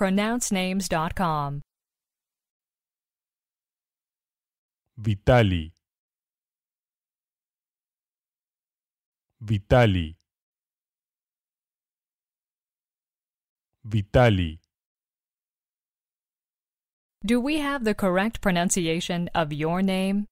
pronouncenames.com. Vitali Vitali Vitali Do we have the correct pronunciation of your name?